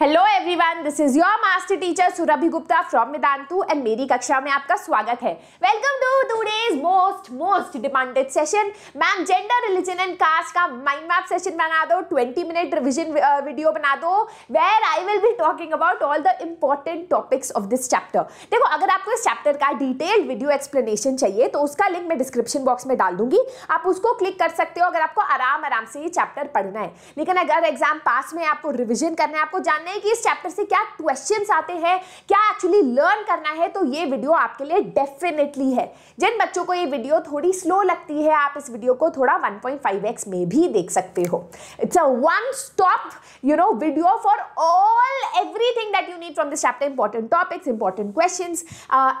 Hello everyone this is your master teacher Surabhi Gupta from Vedantu and मेरी कक्षा में आपका स्वागत है welcome to today's most most demanded session ma'am gender religion and caste का माइंड मैप सेशन बना दो 20 मिनट रिविजन वीडियो बना दो where I will be talking about all the important topics of this chapter देखो अगर आपको इस chapter का डिटेल्ड वीडियो एक्सप्लेनेशन चाहिए तो उसका लिंक मैं डिस्क्रिप्शन बॉक्स में डाल दूंगी आप उसको क्लिक कर सकते हो अगर आपको आराम आराम से ये चैप्टर पढ़ना है लेकिन अगर एग्जाम पास में आपको रिविजन करना है आपको जानना है कि इस चैप्टर से क्या क्वेश्चन आते हैं क्या एक्चुअली लर्न करना है तो ये वीडियो आपके लिए डेफिनेटली है जिन बच्चों बच्चों को ये वीडियो थोड़ी स्लो लगती है आप इस वीडियो को थोड़ा 1.5x में भी देख सकते हो it's a one stop you know video for all everything that you need from this chapter important topics important question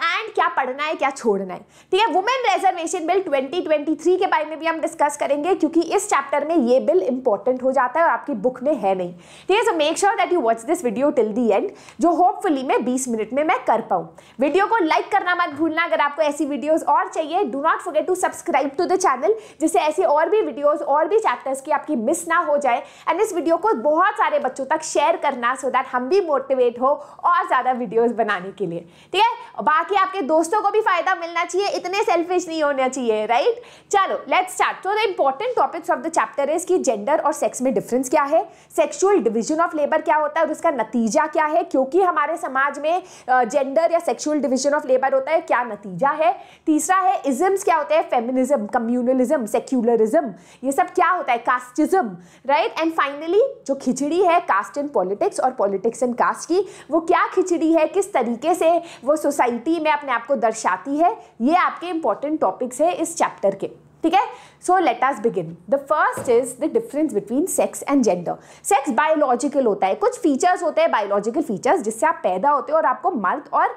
and क्या पढ़ना है क्या छोड़ना है ठीक है वुमेन रिजर्वेशन बिल 2023 के बारे में भी हम डिस्कस करेंगे क्योंकि इस चैप्टर में ये बिल इंपॉर्टेंट हो जाता है और आपकी बुक में है नहीं ठीक है so make sure that you watch this video till the end जो होपफुली मैं बीस मिनट में मैं कर पाऊँ वीडियो को लाइक करना मत भूलना अगर आपको ऐसी वीडियोज और चाहिए लिए do not forget to subscribe to the channel जिससे ऐसे और भी वीडियोस और भी चैप्टर्स की आपकी मिस ना हो जाए एंड इस वीडियो को बहुत सारे बच्चों तक शेयर करना सो दैट हम भी मोटिवेट हो और ज़्यादा वीडियोज़ बनाने के लिए ठीक है बाकी आपके दोस्तों को भी फ़ायदा मिलना चाहिए इतने सेल्फिश नहीं होना चाहिए राइट चलो लेट्स स्टार्ट तो the important topics of the chapter is कि जेंडर और सेक्स में डिफरेंस क्या है सेक्सुअल डिविजन ऑफ लेबर क्या होता है और उसका नतीजा क्या है क्योंकि हमारे समाज में जेंडर या सेक्सुअल डिविजन ऑफ लेबर होता है क्या नतीजा है तीसरा है इजम्स क्या होते हैं फेमिनिज्म कम्युनलिज्म सेक्युलरिज्म ये सब क्या होता है कास्टिज्म राइट एंड फाइनली जो खिचड़ी है कास्ट इन पॉलिटिक्स और पॉलिटिक्स इन कास्ट की वो क्या खिचड़ी है किस तरीके से वो सोसाइटी में अपने आप को दर्शाती है ये आपके इंपॉर्टेंट टॉपिक्स है इस चैप्टर के ठीक है so let us begin the first is the difference between sex and gender sex biological होता है कुछ फीचर्स होते हैं बायोलॉजिकल फीचर्स जिससे आप पैदा होते हो और आपको मर्द और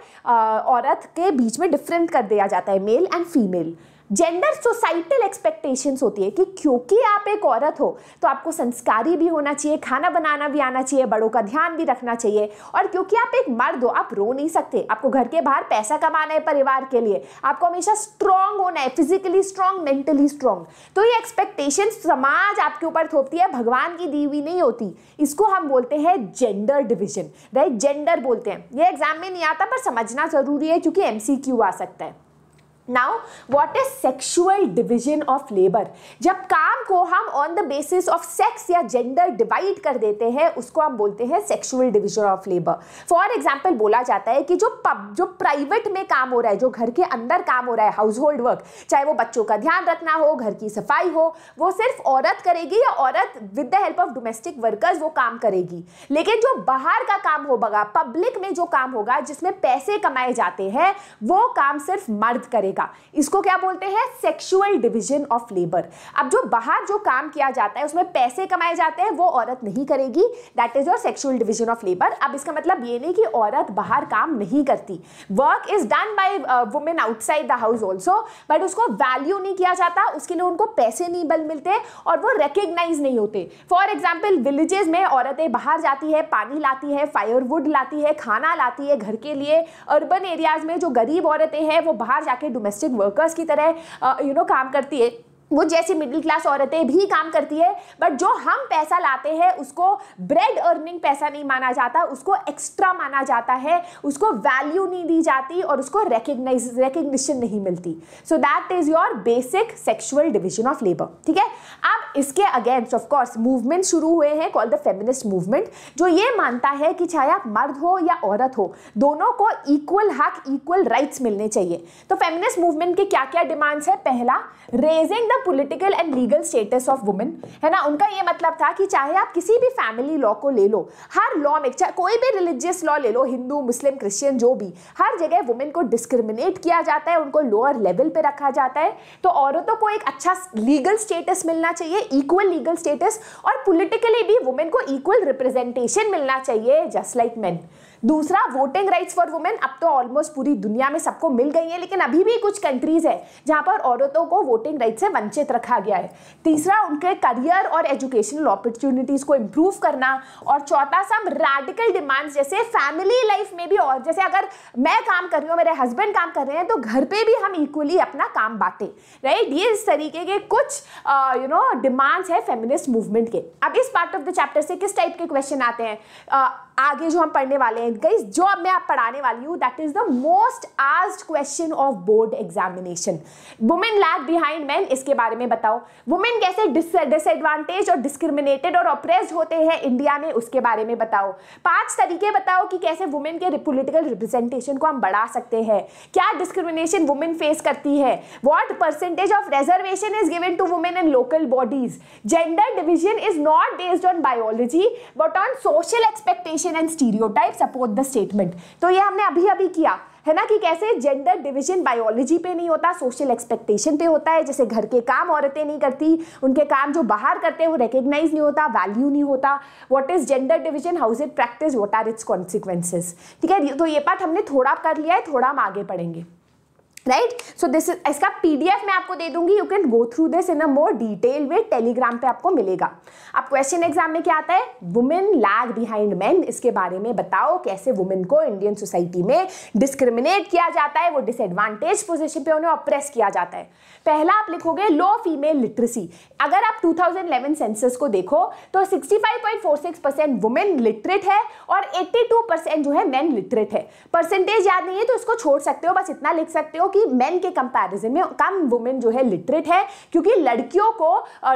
औरत के बीच में डिफरेंट कर दिया जाता है male and female gender societal expectations होती है कि क्योंकि आप एक औरत हो तो आपको संस्कारी भी होना चाहिए खाना बनाना भी आना चाहिए बड़ों का ध्यान भी रखना चाहिए और क्योंकि आप एक मर्द हो आप रो नहीं सकते आपको घर के बाहर पैसा कमाना है परिवार के लिए आपको हमेशा स्ट्रांग होना है फिजिकली स्ट्रांग मेंटली स्ट्रांग तो ये एक्सपेक्टेशन समाज आपके ऊपर थोपती है भगवान की दी हुई नहीं होती इसको हम बोलते हैं जेंडर डिविजन राइट जेंडर बोलते हैं ये एग्जाम में नहीं आता पर समझना जरूरी है क्योंकि एमसीक्यू आ सकता है now what is sexual division of labour जब काम को हम on the basis of sex या जेंडर डिवाइड कर देते हैं उसको हम बोलते हैं sexual division of labour for example बोला जाता है कि जो पब जो प्राइवेट में काम हो रहा है जो घर के अंदर काम हो रहा है हाउस होल्ड वर्क चाहे वो बच्चों का ध्यान रखना हो घर की सफाई हो वो सिर्फ औरत करेगी या औरत with the help of domestic workers वो काम करेगी लेकिन जो बाहर का काम होगा पब्लिक में जो काम होगा जिसमें पैसे कमाए जाते हैं वो काम सिर्फ मर्द करेगा करेगा इसको क्या बोलते हैं सेक्शुअल डिविजन ऑफ लेबर अब जो बाहर जो काम किया जाता है उसमें पैसे कमाए जाते हैं वो औरत नहीं करेगी that is your sexual division of labour अब इसका मतलब ये नहीं कि औरत बाहर काम नहीं करती work is done by women outside the house also but उसको वैल्यू नहीं किया जाता उसके लिए उनको पैसे नहीं बल मिलते और वो रिकग्नाइज नहीं होते फॉर एग्जाम्पल विलेजेस में औरतें बाहर जाती है पानी लाती है फायरवुड लाती है खाना लाती है घर के लिए अर्बन एरियाज में जो गरीब औरतें हैं वो बाहर जाके डोमेस्टिक वर्कर्स की तरह यू नो काम करती है वो जैसी मिडिल क्लास औरतें भी काम करती है बट जो हम पैसा लाते हैं उसको ब्रेड अर्निंग पैसा नहीं माना जाता उसको एक्स्ट्रा माना जाता है उसको वैल्यू नहीं दी जाती और उसको रेकग्नाइज रिकग्निशन नहीं मिलती so that is your basic sexual division of labour ठीक है अब इसके अगेंस्ट ऑफ कोर्स मूवमेंट शुरू हुए हैं कॉल द फेमिनिस्ट मूवमेंट जो ये मानता है कि चाहे आप मर्द हो या औरत हो दोनों को इक्वल हक इक्वल राइट्स मिलने चाहिए तो फेमिनिस्ट मूवमेंट के क्या क्या डिमांड्स है पहला raising the political and legal status of women है ना उनका ये मतलब था कि चाहे आप किसी भी फैमिली लॉ को ले लो हर लॉ में चाहे कोई भी रिलीजियस लॉ ले लो हिंदू मुस्लिम क्रिश्चियन जो भी हर जगह वुमेन को डिस्क्रिमिनेट किया जाता है उनको लोअर लेवल पर रखा जाता है तो औरतों को एक अच्छा लीगल स्टेटस मिलना चाहिए इक्वल लीगल स्टेटस और पोलिटिकली भी वुमेन को इक्वल रिप्रेजेंटेशन मिलना चाहिए जस्ट लाइक मैन दूसरा वोटिंग राइट्स फॉर वुमेन अब तो ऑलमोस्ट पूरी दुनिया में सबको मिल गई है लेकिन अभी भी कुछ कंट्रीज है जहाँ पर औरतों को वोटिंग राइट से वंचित रखा गया है तीसरा उनके करियर और एजुकेशनल अपॉर्चुनिटीज़ को इम्प्रूव करना और चौथा सब रेडिकल डिमांड्स जैसे फैमिली लाइफ में भी और जैसे अगर मैं काम कर रही हूँ मेरे हस्बैंड काम कर रहे हैं तो घर पर भी हम इक्वली अपना काम बांटें राइट ये इस तरीके के कुछ यू नो डिमांड्स है फेमिनिस्ट मूवमेंट के अब इस पार्ट ऑफ द चैप्टर से किस टाइप के क्वेश्चन आते हैं आगे जो हम पढ़ने वाले हैं राइट गाइज जो अब मैं आप पढ़ाने वाली हूँ that is the most asked question of board examination women lag behind man इसके बारे में बताओ वुमेन कैसे डिसएडवांटेज और डिस्क्रिमिनेटेड और ऑप्रेस्ड होते हैं इंडिया में उसके बारे में बताओ पांच तरीके बताओ कि कैसे वुमेन के पोलिटिकल रिप्रेजेंटेशन को हम बढ़ा सकते हैं क्या डिस्क्रिमिनेशन वुमेन फेस करती है what percentage of reservation is given to women in local bodies gender division is not based on biology but on social expectation and stereotype the statement तो ये हमने अभी अभी किया है ना कि कैसे जेंडर डिवीजन बायोलॉजी पे नहीं होता सोशल एक्सपेक्टेशन पे होता है जैसे घर के काम औरतें नहीं करती उनके काम जो बाहर करते हैं वो रिकग्नाइज नहीं होता वैल्यू नहीं होता what is gender division how is it practice what are its consequences ठीक है तो ये पार्ट हमने थोड़ा कर लिया है थोड़ा हम आगे पढ़ेंगे राइट सो दिस इज इसका पीडीएफ मैं आपको दे दूंगी you can go through this in a more detail way Telegram पे आपको मिलेगा अब क्वेश्चन एग्जाम में क्या आता है वुमेन लैग बिहाइंड मेन इसके बारे में बताओ कैसे वुमेन को इंडियन सोसाइटी में डिस्क्रिमिनेट किया जाता है वो डिसएडवांटेज पोजिशन पे उन्हें अप्रेस किया जाता है पहला आप लिखोगे लो फीमेल लिटरेसी अगर आप 2011 सेंसस को देखो तो 65.46 परसेंट वुमेन लिटरेट है और 82 परसेंट जो है मैन लिटरेट है परसेंटेज याद नहीं है तो इसको छोड़ सकते हो बस इतना लिख सकते हो कि मेन के कंपैरिजन में कम वुमेन जो है लिटरेट है क्योंकि लड़कियों को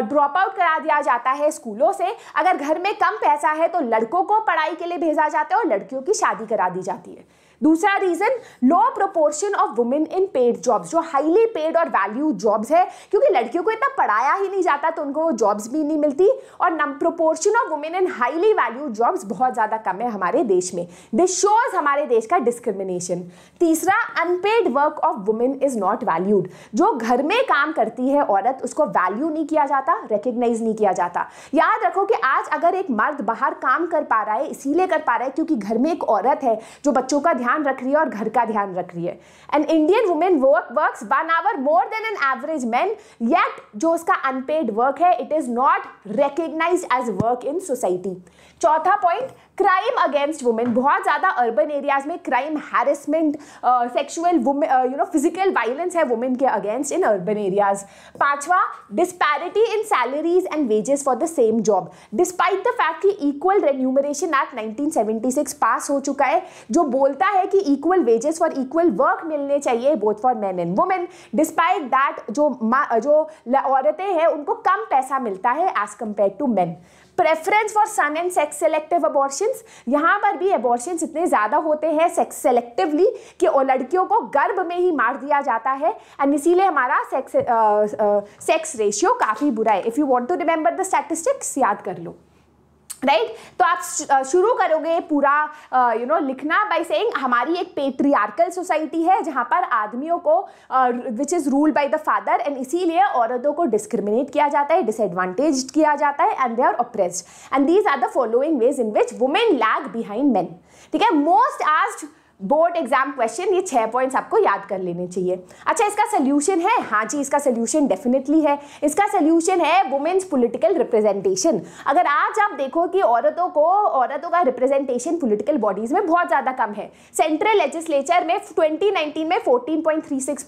ड्रॉप आउट करा दिया जाता है स्कूलों से अगर घर में कम पैसा है तो लड़कों को पढ़ाई के लिए भेजा जाता है और लड़कियों की शादी करा दी जाती है दूसरा reason low proportion of women in paid jobs जो हाईली पेड और वैल्यू जॉब्स है क्योंकि लड़कियों को इतना पढ़ाया ही नहीं जाता तो उनको जॉब्स भी नहीं मिलती और नम proportion of women in highly value jobs बहुत ज़्यादा कम है हमारे देश में दिस शोज हमारे देश का डिस्क्रिमिनेशन तीसरा unpaid work of women is not valued जो घर में काम करती है औरत उसको वैल्यू नहीं किया जाता रिकग्नाइज नहीं किया जाता याद रखो कि आज अगर एक मर्द बाहर काम कर पा रहा है इसीलिए कर पा रहा है क्योंकि घर में एक औरत है जो बच्चों का ध्यान ध्यान रख रही है और घर का ध्यान रख रही है an Indian women work work one hour more than an average man yet जो उसका अनपेड वर्क है it is not recognise as work in society चौथा पॉइंट क्राइम अगेंस्ट वुमेन बहुत ज़्यादा अर्बन एरियाज में crime harassment sexual you know physical violence है women के against in urban areas पांचवा disparity in salaries and wages for the same job despite the fact कि equal remuneration act 1976 पास हो चुका है जो बोलता है कि equal wages for equal work मिलने चाहिए both for man and women despite that जो जो औरतें हैं उनको कम पैसा मिलता है as compare to man preference for son and sex selective abortion यहाँ पर भी अबॉर्शन इतने ज़्यादा होते हैं सेक्स सेलेक्टिवली कि और लड़कियों को गर्भ में ही मार दिया जाता है एंड इसीलिए हमारा सेक्स सेक्स रेशियो काफ़ी बुरा है if you want to remember the statistics याद कर लो राइट right? तो आप शुरू करोगे पूरा यू नो लिखना बाय सेइंग हमारी एक पेट्रियार्कल सोसाइटी है जहाँ पर आदमियों को which is ruled by the father and इसीलिए औरतों को डिस्क्रिमिनेट किया जाता है डिसएडवांटेज किया जाता है and they are oppressed and these are the following ways in which women lag behind man ठीक है most asked board exam question ये छह पॉइंट्स आपको याद कर लेने चाहिए अच्छा इसका सोल्यूशन है हाँ जी इसका सोल्यूशन डेफिनेटली है इसका सोल्यूशन है वुमेन्स पॉलिटिकल रिप्रेजेंटेशन अगर आज आप देखो कि औरतों को औरतों का रिप्रेजेंटेशन पॉलिटिकल बॉडीज में बहुत ज़्यादा कम है सेंट्रल लेजिस्लेचर में ट्वेंटी में फोर्टीन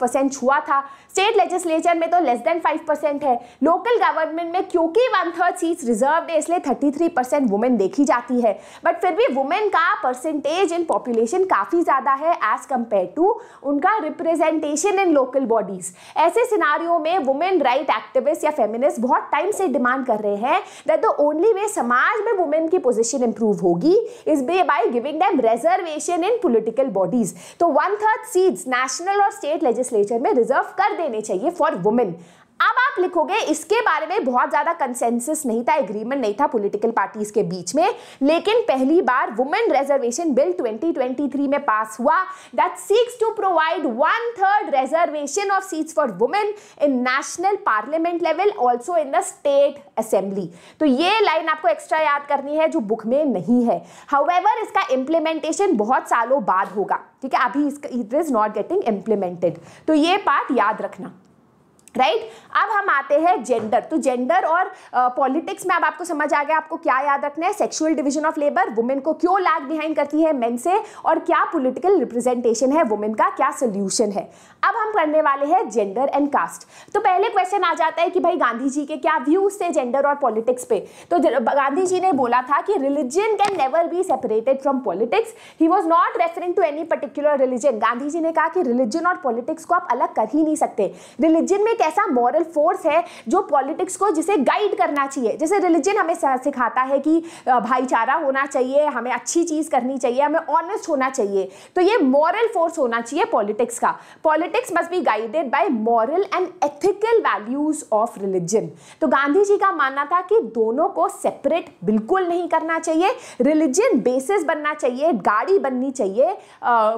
परसेंट हुआ था स्टेट लेजिस्लेचर में तो लेस देन फाइव परसेंट है लोकल गवर्नमेंट में क्योंकि वन थर्ड सीट रिजर्व है इसलिए थर्टी परसेंट वुमेन देखी जाती है बट फिर भी वुमेन का परसेंटेज इन पॉपुलेशन काफ़ी काफ़ी ज़्यादा है एज कम्पेयर टू उनका रिप्रेजेंटेशन इन लोकल बॉडीज ऐसे सिनारियों में वुमेन राइट एक्टिविस्ट या फेमिनिस्ट बहुत टाइम से डिमांड कर रहे हैं दैट द ओनली वे समाज में वुमेन की पोजिशन इंप्रूव होगी is be by giving them reservation in political bodies तो वन थर्ड सीट्स नेशनल और स्टेट लेजिस्लेचर में रिजर्व कर देने चाहिए फॉर वुमेन अब आप लिखोगे इसके बारे में बहुत ज्यादा कंसेंसस नहीं था एग्रीमेंट नहीं था पॉलिटिकल पार्टीज के बीच में लेकिन पहली बार वुमेन रिजर्वेशन बिल 2023 में पास हुआ that seeks to provide one third reservation of seats for women in national parliament level also in the state assembly तो ये लाइन आपको एक्स्ट्रा याद करनी है जो बुक में नहीं है हाउएवर इसका इंप्लीमेंटेशन बहुत सालों बाद होगा ठीक है अभी इसका it is not getting implemented तो ये पार्ट याद रखना राइट right? अब हम आते हैं जेंडर तो जेंडर और पॉलिटिक्स में अब आपको समझ आ गया आपको क्या याद रखना है sexual division of labour women को क्यों लैग बिहाइंड करती है मेन से और क्या पॉलिटिकल रिप्रेजेंटेशन है वुमेन का क्या सोल्यूशन है अब हम करने वाले हैं जेंडर एंड कास्ट तो पहले क्वेश्चन आ जाता है कि भाई गांधी जी के क्या व्यूज थे जेंडर और पॉलिटिक्स पे तो गांधी जी ने बोला था कि religion can never be separated from politics he was not referring to any particular religion Gandhi ji ने कहा कि रिलीजन और पॉलिटिक्स को आप अलग कर ही नहीं सकते रिलीजन में एक ऐसा मॉरल फोर्स है जो पॉलिटिक्स को जिसे गाइड करना चाहिए जैसे रिलीजन हमें सिखाता है कि भाईचारा होना चाहिए हमें अच्छी चीज़ करनी चाहिए हमें ऑनेस्ट होना चाहिए तो ये मॉरल फोर्स होना चाहिए पॉलिटिक्स का politics must be guided by moral and ethical values of religion तो गांधी जी का मानना था कि दोनों को सेपरेट बिल्कुल नहीं करना चाहिए रिलीजन बेसिस बनना चाहिए गाड़ी बननी चाहिए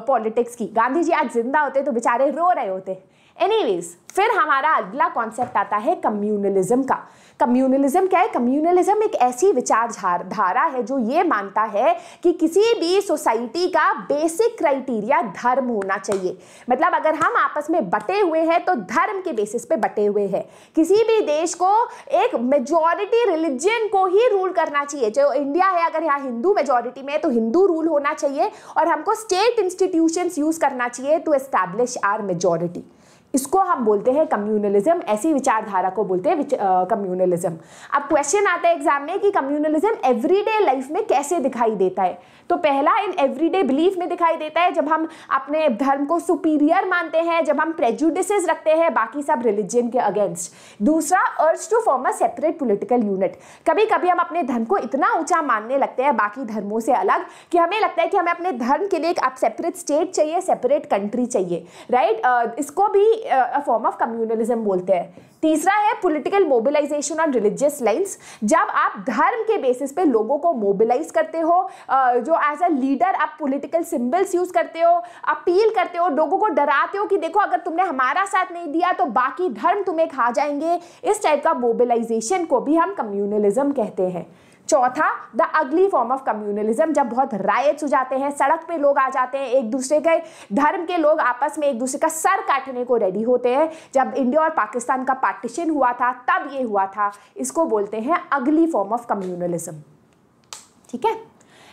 पॉलिटिक्स की गांधी जी आज जिंदा होते तो बेचारे रो रहे होते एनीवेज फिर हमारा अगला कॉन्सेप्ट आता है कम्युनलिज्म का कम्युनलिज्म क्या है कम्युनलिज्म एक ऐसी विचारधारा है जो ये मानता है कि किसी भी सोसाइटी का बेसिक क्राइटेरिया धर्म होना चाहिए मतलब अगर हम आपस में बटे हुए हैं तो धर्म के बेसिस पे बटे हुए हैं किसी भी देश को एक मेजॉरिटी रिलीजन को ही रूल करना चाहिए जो इंडिया है अगर यहाँ हिंदू मेजोरिटी में है तो हिंदू रूल होना चाहिए और हमको स्टेट इंस्टीट्यूशन यूज़ करना चाहिए टू एस्टैब्लिश आर मेजोरिटी इसको हम बोलते हैं कम्युनलिज्म ऐसी विचारधारा को बोलते हैं कम्युनलिज्म अब क्वेश्चन आता है एग्जाम में कि कम्युनलिज्म एवरीडे लाइफ में कैसे दिखाई देता है तो पहला इन एवरीडे बिलीफ में दिखाई देता है जब हम अपने धर्म को सुपीरियर मानते हैं जब हम प्रेजुडिसेस रखते हैं बाकी सब रिलीजन के अगेंस्ट दूसरा urge to form a separate political unit कभी कभी हम अपने धर्म को इतना ऊंचा मानने लगते हैं बाकी धर्मों से अलग कि हमें लगता है कि हमें अपने धर्म के लिए एक सेपरेट स्टेट चाहिए सेपरेट कंट्री चाहिए राइट इसको भी अ फॉर्म ऑफ कम्युनलिज्म बोलते हैं तीसरा है political mobilisation on religious lines जब आप धर्म के बेसिस पे लोगों को मोबिलाइज करते हो जो एज अ लीडर आप पॉलिटिकल सिंबल्स यूज करते हो अपील करते हो लोगों को डराते हो कि देखो अगर तुमने हमारा साथ नहीं दिया तो बाकी धर्म तुम्हें खा जाएंगे इस टाइप का मोबिलाइजेशन को भी हम कम्युनलिज्म कहते हैं चौथा the ugly form of communalism जब बहुत रायट्स हो जाते हैं सड़क पे लोग आ जाते हैं एक दूसरे के धर्म के लोग आपस में एक दूसरे का सर काटने को रेडी होते हैं जब इंडिया और पाकिस्तान का पार्टीशन हुआ था तब ये हुआ था इसको बोलते हैं अगली फॉर्म ऑफ कम्युनलिज्म ठीक है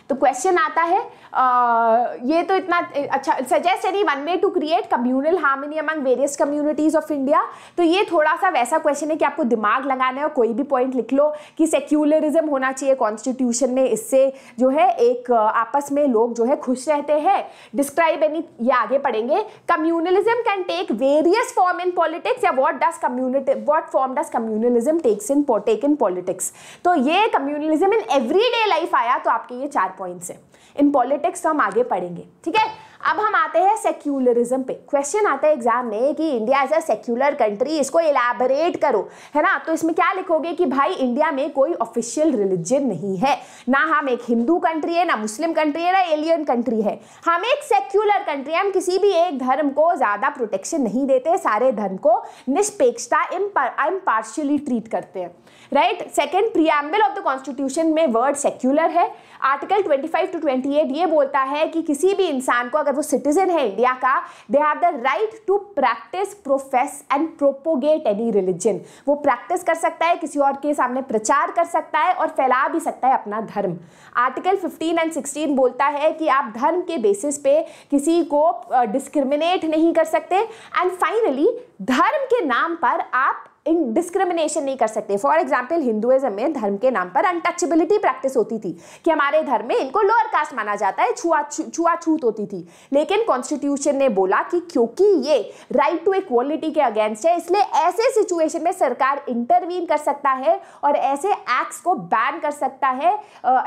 तो क्वेश्चन आता है आ, ये तो इतना अच्छा suggest any one way to create communal harmony among various communities of India तो ये थोड़ा सा वैसा क्वेश्चन है कि आपको दिमाग लगाना है और कोई भी पॉइंट लिख लो कि सेक्युलरिज्म होना चाहिए कॉन्स्टिट्यूशन में इससे जो है एक आपस में लोग जो है खुश रहते हैं डिस्क्राइब एनी ये आगे पढ़ेंगे communalism can take various form in politics या what does community what form does communalism takes in take in politics तो ये कम्युनलिज्म इन एवरी लाइफ आया तो आपके ये चार पॉइंट से इन पॉलिटिक्स तो हम आगे पढ़ेंगे ठीक है अब हम आते हैं सेक्युलरिज्म पे क्वेश्चन आता है एग्जाम में कि India as a secular country इसको इलेबोरेट करो है ना तो इसमें क्या लिखोगे कि भाई इंडिया में कोई ऑफिशियल रिलीजन नहीं है ना हम एक हिंदू कंट्री है ना मुस्लिम कंट्री है ना एलियन कंट्री है हम एक सेक्युलर कंट्री हम किसी भी एक धर्म को ज़्यादा प्रोटेक्शन नहीं देते सारे धर्म को निष्पेक्षता इम्पार्शली ट्रीट करते हैं right second preamble of the constitution में वर्ड सेक्युलर है आर्टिकल 25 टू 28 ये बोलता है कि किसी भी इंसान को अगर वो सिटीजन है इंडिया का they have the right to practise profess and propagate any religion वो प्रैक्टिस कर सकता है किसी और के सामने प्रचार कर सकता है और फैला भी सकता है अपना धर्म आर्टिकल 15 एंड 16 बोलता है कि आप धर्म के बेसिस पे किसी को डिस्क्रिमिनेट नहीं कर सकते एंड फाइनली धर्म के नाम पर आप इन डिस्क्रिमिनेशन नहीं कर सकते फॉर एग्जाम्पल हिंदुइज्म में धर्म के नाम पर अनटचेबिलिटी प्रैक्टिस होती थी कि हमारे धर्म में इनको लोअर कास्ट माना जाता है छुआछूत होती थी लेकिन कॉन्स्टिट्यूशन ने बोला कि क्योंकि ये राइट टू इक्वलिटी के अगेंस्ट है इसलिए ऐसे सिचुएशन में सरकार इंटरवीन कर सकता है और ऐसे एक्ट्स को बैन कर सकता है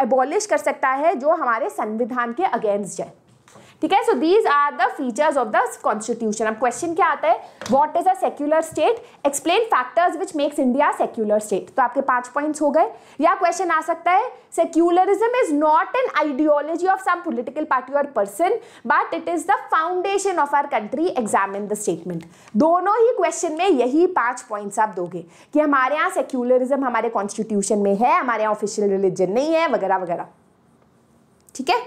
एबॉलिश कर सकता है जो हमारे संविधान के अगेंस्ट है ठीक है so these are the features of the constitution अब क्वेश्चन क्या आता है what is a secular state explain factors which makes India secular state तो आपके पांच पॉइंट्स हो गए या क्वेश्चन आ सकता है secularism is not an ideology of some political party और person but it is the foundation of our country examine the statement दोनों ही क्वेश्चन में यही पांच पॉइंट्स आप दोगे कि हमारे यहाँ सेक्युलरिज्म हमारे कॉन्स्टिट्यूशन में है हमारे यहाँ ऑफिशियल रिलीजन नहीं है वगैरह वगैरह ठीक है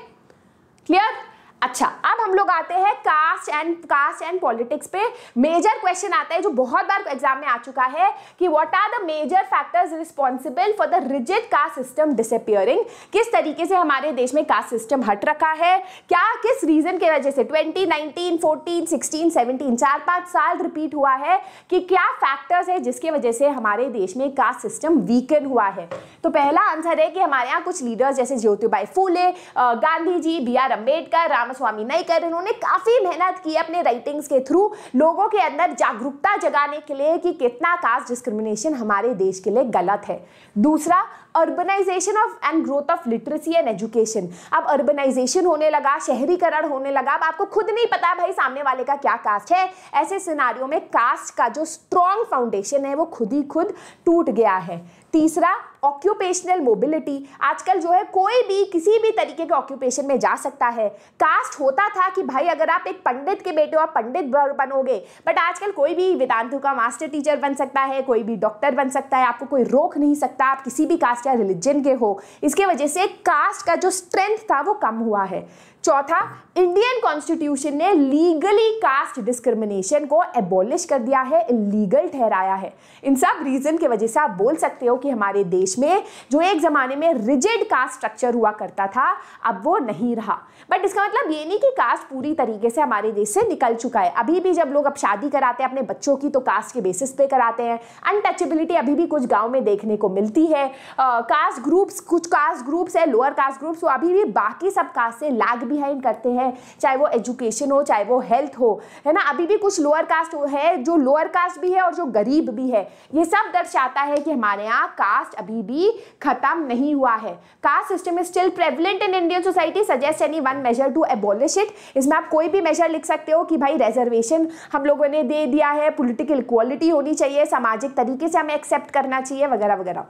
क्लियर अच्छा अब हम लोग आते हैं caste and caste and politics पे मेजर क्वेश्चन आता है जो बहुत बार एग्जाम में आ चुका है कि what are the major factors responsible for the rigid caste system disappearing किस तरीके से हमारे देश में कास्ट सिस्टम हट रखा है क्या किस रीजन की वजह से twenty nineteen fourteen sixteen seventeen चार पाँच साल रिपीट हुआ है कि क्या फैक्टर्स है जिसकी वजह से हमारे देश में कास्ट सिस्टम वीकन हुआ है तो पहला आंसर है कि हमारे यहाँ कुछ लीडर्स जैसे Jyotiba Phule Gandhi ji B R Ambedkar Ramaswamy नहीं कर उन्होंने काफ़ी मेहनत की अपने राइटिंग्स के थ्रू लोगों के अंदर जागरूकता जगाने के लिए कि कितना कास्ट डिस्क्रिमिनेशन हमारे देश के लिए गलत है दूसरा urbanisation of and growth of literacy and education अब अर्बनाइजेशन होने लगा शहरीकरण होने लगा अब आपको खुद नहीं पता भाई सामने वाले का क्या कास्ट है ऐसे सिनारियों में कास्ट का जो स्ट्रॉन्ग फाउंडेशन है वो खुद ही खुद टूट गया है तीसरा ऑक्यूपेशनल मोबिलिटी आजकल जो है कोई भी किसी भी तरीके के ऑक्यूपेशन में जा सकता है कास्ट होता था कि भाई अगर आप एक पंडित के बेटे हो आप पंडित बनोगे बट आजकल कोई भी वेदांतु का मास्टर टीचर बन सकता है कोई भी डॉक्टर बन सकता है आपको कोई रोक नहीं सकता आप किसी भी कास्ट या रिलीजन के हो इसके वजह से कास्ट का जो स्ट्रेंथ था वो कम हुआ है चौथा इंडियन कॉन्स्टिट्यूशन ने लीगली कास्ट डिस्क्रिमिनेशन को एबोलिश कर दिया है इलीगल ठहराया है इन सब रीजन की वजह से आप बोल सकते हो कि हमारे देश में जो एक ज़माने में रिजिड कास्ट स्ट्रक्चर हुआ करता था अब वो नहीं रहा बट इसका मतलब ये नहीं कि कास्ट पूरी तरीके से हमारे देश से निकल चुका है अभी भी जब लोग अब शादी कराते हैं अपने बच्चों की तो कास्ट के बेसिस पे कराते हैं अनटचेबिलिटी अभी भी कुछ गाँव में देखने को मिलती है कास्ट ग्रुप्स कुछ कास्ट ग्रुप्स है लोअर कास्ट ग्रुप्स वो अभी भी बाकी सब कास्ट से लाग भी बिहाइंड करते हैं चाहे वो एजुकेशन हो चाहे वो हेल्थ हो है ना अभी भी कुछ लोअर कास्ट है जो लोअर कास्ट भी है और जो गरीब भी है ये सब दर्शाता है कि हमारे यहाँ कास्ट अभी भी खत्म नहीं हुआ है caste system is still prevalent in Indian society suggest any one measure to abolish it इसमें आप कोई भी मेजर लिख सकते हो कि भाई रिजर्वेशन हम लोगों ने दे दिया है पोलिटिकल इक्वालिटी होनी चाहिए सामाजिक तरीके से हमें एक्सेप्ट करना चाहिए वगैरह वगैरह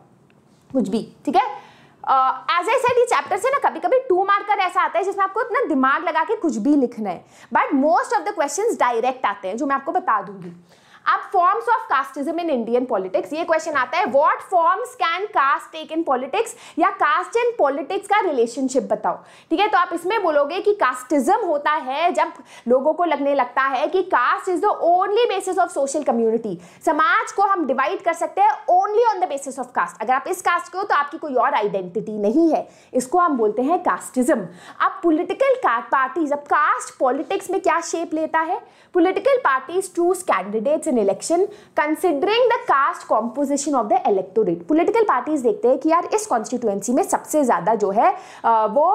कुछ भी ठीक है एज आई सेड ये चैप्टर से ना कभी कभी टू मार्कर ऐसा आता है जिसमें आपको अपना दिमाग लगा के कुछ भी लिखना है but most of the question direct आते हैं जो मैं आपको बता दूंगी अब forms of casteism in Indian politics ये क्वेश्चन आता है what forms can caste take in politics या कास्ट एंड पॉलिटिक्स का रिलेशनशिप बताओ ठीक है तो आप इसमें बोलोगे कि कास्टिज्म होता है जब लोगों को लगने लगता है कि caste is the only basis of social community समाज को हम डिवाइड कर सकते हैं only on the basis of caste अगर आप इस कास्ट को तो आपकी कोई और आइडेंटिटी नहीं है इसको हम बोलते हैं कास्टिज्म अब पोलिटिकल पार्टीज अब कास्ट पॉलिटिक्स में क्या शेप लेता है political parties choose candidates in election considering the caste composition of the electorate political parties देखते हैं कि यार इस constituency में सबसे ज़्यादा जो है वो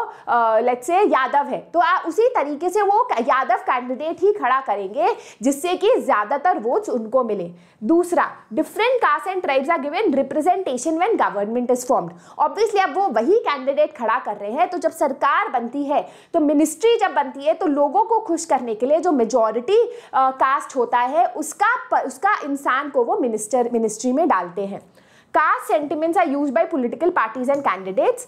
लेट्स से यादव है तो आ, उसी तरीके से वो यादव कैंडिडेट ही खड़ा करेंगे जिससे कि ज़्यादातर वोट्स उनको मिले दूसरा different caste and tribes are given representation when government is formed obviously अब वो वही कैंडिडेट खड़ा कर रहे हैं तो जब सरकार बनती है तो मिनिस्ट्री जब बनती है तो लोगों को खुश करने के लिए जो मेजॉरिटी कास्ट होता है उसका पर उसका इंसान को वो मिनिस्टर मिनिस्ट्री में डालते हैं caste sentiments are use by political parties and candidates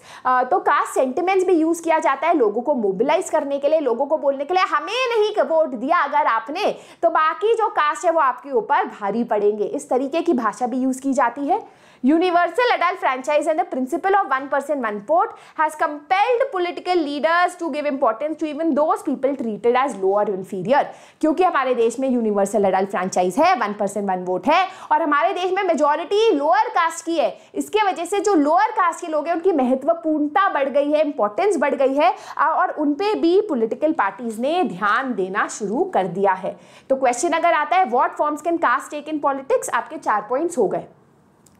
तो कास्ट सेंटिमेंट्स भी यूज़ किया जाता है लोगों को मोबिलाइज करने के लिए लोगों को बोलने के लिए हमें नहीं वोट दिया अगर आपने तो बाकी जो कास्ट है वो आपके ऊपर भारी पड़ेंगे इस तरीके की भाषा भी यूज़ की जाती है Universal adult franchise and the principle of one person, one vote has compelled political leaders to give importance to even those people treated as low or inferior. क्योंकि हमारे देश में यूनिवर्सल अडल्ट फ्रेंचाइज है one person one vote है और हमारे देश में मेजोरिटी लोअर कास्ट की है इसके वजह से जो लोअर कास्ट के लोग हैं उनकी महत्वपूर्णता बढ़ गई है इंपॉर्टेंस बढ़ गई है और उन पर भी पोलिटिकल पार्टीज ने ध्यान देना शुरू कर दिया है तो क्वेश्चन अगर आता है what forms can caste take in politics आपके चार पॉइंट्स हो गए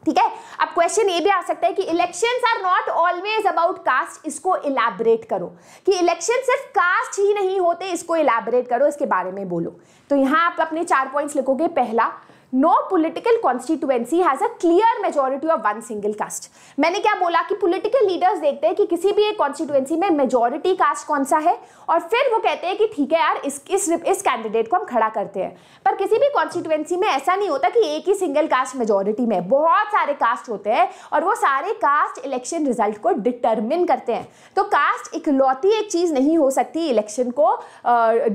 ठीक है अब क्वेश्चन ये भी आ सकता है कि elections are not always about caste इसको इलेबरेट करो कि इलेक्शन सिर्फ कास्ट ही नहीं होते इसको इलेबरेट करो इसके बारे में बोलो तो यहाँ आप अपने चार पॉइंट्स लिखोगे पहला no political constituency has a clear majority of one single caste मैंने क्या बोला कि पोलिटिकल लीडर्स देखते हैं कि किसी भी एक कॉन्स्टिट्यूएंसी में मेजोरिटी कास्ट कौन सा है और फिर वो कहते हैं कि ठीक है यार इस इस इस कैंडिडेट को हम खड़ा करते हैं पर किसी भी कॉन्स्टिट्यूएंसी में ऐसा नहीं होता कि एक ही सिंगल कास्ट मेजोरिटी में बहुत सारे कास्ट होते हैं और वो सारे कास्ट इलेक्शन रिजल्ट को डिटर्मिन करते हैं तो कास्ट इकलौती एक चीज़ नहीं हो सकती इलेक्शन को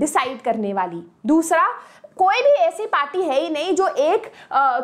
डिसाइड करने वाली दूसरा कोई भी ऐसी पार्टी है ही नहीं जो एक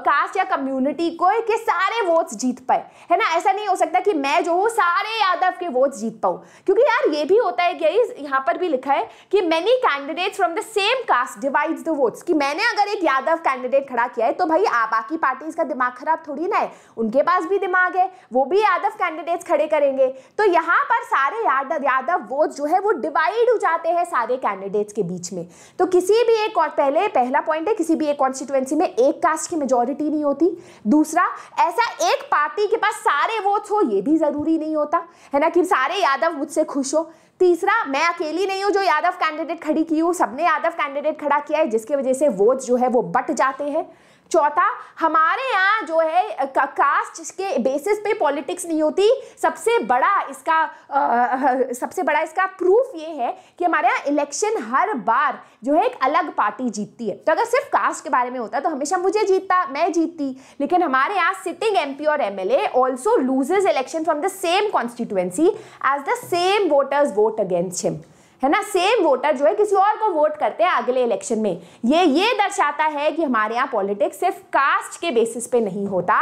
कास्ट या कम्युनिटी को के सारे वोट्स जीत पाए है ना ऐसा नहीं हो सकता कि मैं जो हूँ सारे यादव के वोट्स जीत पाऊँ क्योंकि यार ये भी होता है कि यहाँ पर भी लिखा है कि many candidates from the same caste divide the votes कि मैंने अगर एक यादव कैंडिडेट खड़ा किया है तो भाई आप बाकी पार्टीज का दिमाग खराब थोड़ी ना है उनके पास भी दिमाग है वो भी यादव कैंडिडेट्स खड़े करेंगे तो यहाँ पर सारे यादव यादव वोट जो है वो डिवाइड हो जाते हैं सारे कैंडिडेट्स के बीच में तो किसी भी एक और पहले पहले पहला पॉइंट है किसी भी एक कॉन्स्टिट्युएंसी में एक कास्ट की मेजोरिटी नहीं होती दूसरा ऐसा एक पार्टी के पास सारे वोट्स हो ये भी ज़रूरी नहीं होता है ना कि सारे यादव मुझसे खुश हो तीसरा मैं अकेली नहीं हूँ जो यादव कैंडिडेट खड़ी की हूँ सबने यादव कैंडिडेट खड़ा किया है जिसकी वजह से वोट जो है वो बट जाते हैं चौथा हमारे यहाँ जो है कास्ट के बेसिस पे पॉलिटिक्स नहीं होती सबसे बड़ा इसका आ, सबसे बड़ा इसका प्रूफ ये है कि हमारे यहाँ इलेक्शन हर बार जो है एक अलग पार्टी जीतती है तो अगर सिर्फ कास्ट के बारे में होता तो हमेशा मुझे जीतता मैं जीतती लेकिन हमारे यहाँ सिटिंग एम और M L also loses election from the same constituency as the same voters vote against him है ना सेम वोटर जो है किसी और को वोट करते हैं अगले इलेक्शन में ये ये दर्शाता है कि हमारे यहाँ पॉलिटिक्स सिर्फ कास्ट के बेसिस पे नहीं होता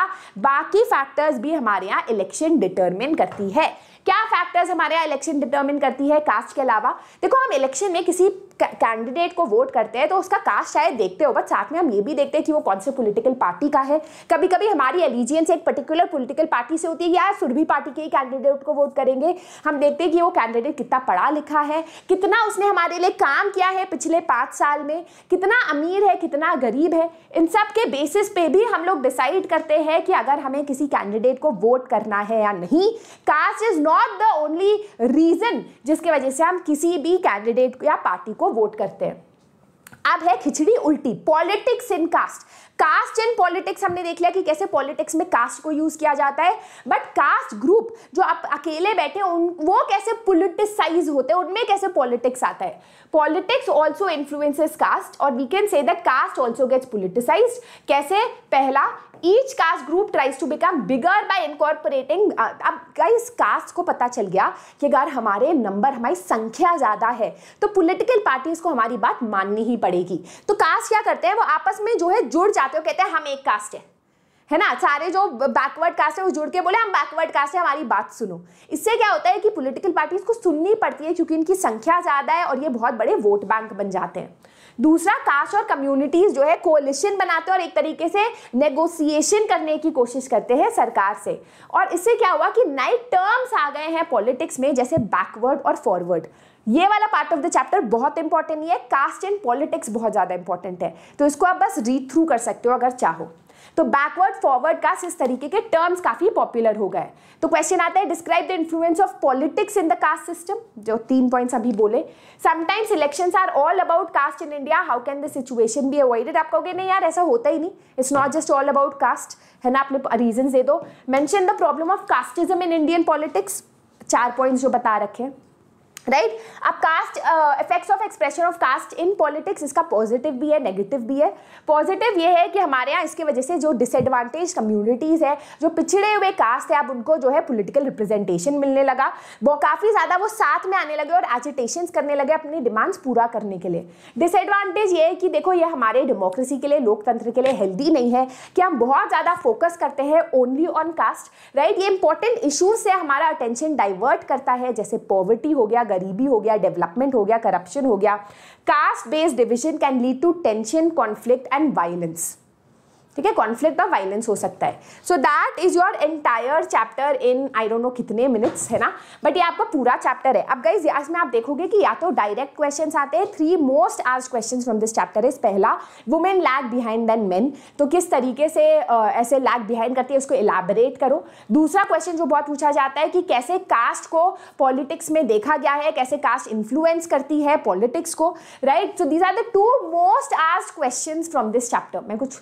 बाकी फैक्टर्स भी हमारे यहाँ इलेक्शन डिटरमिन करती है क्या फैक्टर्स हमारे यहाँ इलेक्शन डिटरमिन करती है कास्ट के अलावा देखो हम इलेक्शन में किसी कैंडिडेट को वोट करते हैं तो उसका कास्ट शायद देखते हो बट साथ में हम ये भी देखते हैं कि वो कौन से पॉलिटिकल पार्टी का है कभी कभी हमारी एलिजियंस एक पर्टिकुलर पॉलिटिकल पार्टी से होती है या सुरभि पार्टी के ही कैंडिडेट को वोट करेंगे हम देखते हैं कि वो कैंडिडेट कितना पढ़ा लिखा है कितना उसने हमारे लिए काम किया है पिछले पाँच साल में कितना अमीर है कितना गरीब है इन सब के बेसिस पे भी हम लोग डिसाइड करते हैं कि अगर हमें किसी कैंडिडेट को वोट करना है या नहीं caste is not the only reason जिसके वजह से हम किसी भी कैंडिडेट या पार्टी को को वोट करते हैं अब है खिचड़ी उल्टी politics in caste caste in politics हमने देख लिया कि कैसे पॉलिटिक्स में कास्ट को यूज किया जाता है बट कास्ट ग्रुप जो आप अकेले बैठे उन वो कैसे पोलिटिसाइज होते हैं उनमें कैसे पॉलिटिक्स आता है पॉलिटिक्स ऑल्सो इन्फ्लुएंसेस कास्ट और we can say that caste also gets politicise कैसे पहला each caste group tries to become bigger by incorporating अब गाइस कास्ट को पता चल गया कि अगर हमारे नंबर हमारी संख्या ज़्यादा है तो पोलिटिकल पार्टीज को हमारी बात माननी ही पड़ेगी तो कास्ट क्या करते हैं वो आपस में जो है जुड़ जाते हो कहते हैं हम एक कास्ट है है ना सारे जो बैकवर्ड कास्ट है वो जुड़ के बोले हम बैकवर्ड कास्ट है हमारी बात सुनो इससे क्या होता है कि पॉलिटिकल पार्टीज को सुननी पड़ती है क्योंकि इनकी संख्या ज़्यादा है और ये बहुत बड़े वोट बैंक बन जाते हैं दूसरा कास्ट और कम्युनिटीज जो है कोलिशन बनाते हैं और एक तरीके से नेगोशिएशन करने की कोशिश करते हैं सरकार से और इससे क्या हुआ कि नए टर्म्स आ गए हैं पॉलिटिक्स में जैसे बैकवर्ड और फॉरवर्ड ये वाला पार्ट ऑफ द चैप्टर बहुत इंपॉर्टेंट है कास्ट इन पॉलिटिक्स बहुत ज़्यादा इंपॉर्टेंट है तो इसको आप बस रीड थ्रू कर सकते हो अगर चाहो तो बैकवर्ड फॉरवर्ड कास्ट इस तरीके के टर्म्स काफ़ी पॉपुलर हो गए तो क्वेश्चन आता है describe the influence of politics in the caste system जो तीन पॉइंट्स अभी बोले sometimes election are all about caste in India how can the situation be avoided आप कहोगे नहीं यार ऐसा होता ही नहीं it's not just all about caste है ना आपने रीजन दे दो mention the problem of casteism in Indian politics चार पॉइंट्स जो बता रखे हैं राइट अब caste effects of expression of caste in politics इसका पॉजिटिव भी है नेगेटिव भी है पॉजिटिव ये है कि हमारे यहाँ इसकी वजह से जो डिसएडवांटेज कम्युनिटीज़ है जो पिछड़े हुए कास्ट है अब उनको जो है पॉलिटिकल रिप्रेजेंटेशन मिलने लगा वो काफ़ी ज़्यादा वो साथ में आने लगे और एजिटेशन करने लगे अपनी डिमांड्स पूरा करने के लिए डिसएडवांटेज ये है कि देखो ये हमारे डेमोक्रेसी के लिए लोकतंत्र के लिए हेल्दी नहीं है कि हम बहुत ज़्यादा फोकस करते हैं ओनली ऑन कास्ट राइट ये इंपॉर्टेंट इशूज़ से हमारा अटेंशन डाइवर्ट करता है जैसे पॉवर्टी हो गया गरीबी हो गया डेवलपमेंट हो गया करप्शन हो गया caste based division can lead to tension conflict and violence ठीक है कॉन्फ्लिक्ट और वायलेंस हो सकता है so that is your entire chapter in I don't know कितने मिनट्स है ना बट ये आपका पूरा चैप्टर है अब गाइज इसमें आप देखोगे कि या तो डायरेक्ट क्वेश्चन आते हैं थ्री मोस्ट आज question from this chapter is पहला women lag behind than men तो किस तरीके से uh, ऐसे लैग बिहाइंड करती है उसको इलाबरेट करो दूसरा क्वेश्चन जो बहुत पूछा जाता है कि कैसे कास्ट को पॉलिटिक्स में देखा गया है कैसे कास्ट इन्फ्लुएंस करती है पॉलिटिक्स को right so these are the two most आज क्वेश्चन फ्रॉम दिस चैप्टर मैं कुछ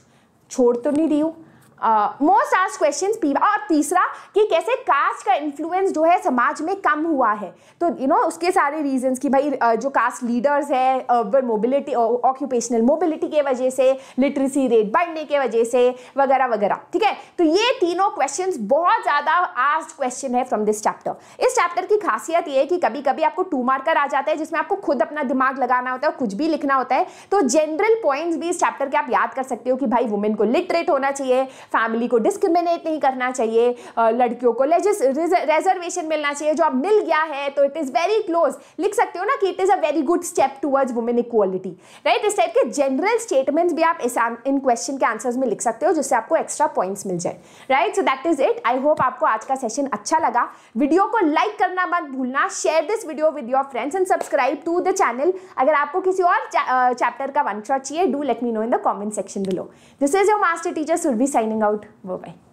छोड़ तो नहीं रही हूँ मोस्ट आस्ट क्वेश्चन और तीसरा कि कैसे कास्ट का इन्फ्लुएंस जो है समाज में कम हुआ है तो यू you नो know, उसके सारे रीजंस कि भाई uh, जो कास्ट लीडर्स है अर्बन मोबिलिटी ऑक्यूपेशनल मोबिलिटी के वजह से लिटरेसी रेट बढ़ने के वजह से वगैरह वगैरह ठीक है तो ये तीनों क्वेश्चन बहुत ज़्यादा आस्ट क्वेश्चन है फ्रॉम दिस चैप्टर इस चैप्टर की खासियत ये है कि कभी कभी आपको टू मार्कर आ जाता है जिसमें आपको खुद अपना दिमाग लगाना होता है कुछ भी लिखना होता है तो जनरल पॉइंट्स भी इस चैप्टर के आप याद कर सकते हो कि भाई वुमेन को लिटरेट होना चाहिए फैमिली को डिस्क्रिमिनेट नहीं करना चाहिए लड़कियों को रिजर्वेशन मिलना चाहिए जो अब मिल गया है तो इट इज़ वेरी क्लोज लिख सकते हो ना कि it is a very good step towards women equality right इस टाइप के जनरल स्टेटमेंट्स भी आप इस इन क्वेश्चन के आंसर्स में लिख सकते हो जिससे आपको एक्स्ट्रा पॉइंट्स मिल जाए right so that is it I hope आपको आज का सेशन अच्छा लगा वीडियो को लाइक करना मत भूलना share this video with your friends and subscribe to the channel अगर आपको किसी और चैप्टर का वन शॉट चाहिए do let me know in the comment section below this is your master teacher Surabhi signing out bye bye